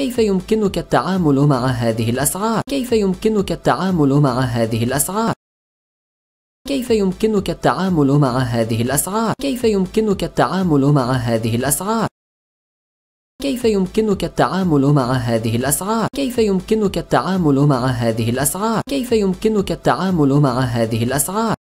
كيف يمكنك التعامل مع هذه الأسعار؟ كيف يمكنك التعامل مع هذه الأسعار؟ كيف يمكنك التعامل مع هذه الأسعار؟ كيف يمكنك التعامل مع هذه الأسعار؟ كيف يمكنك التعامل مع هذه الأسعار؟ كيف يمكنك التعامل مع هذه الأسعار؟ كيف يمكنك التعامل مع هذه الأسعار؟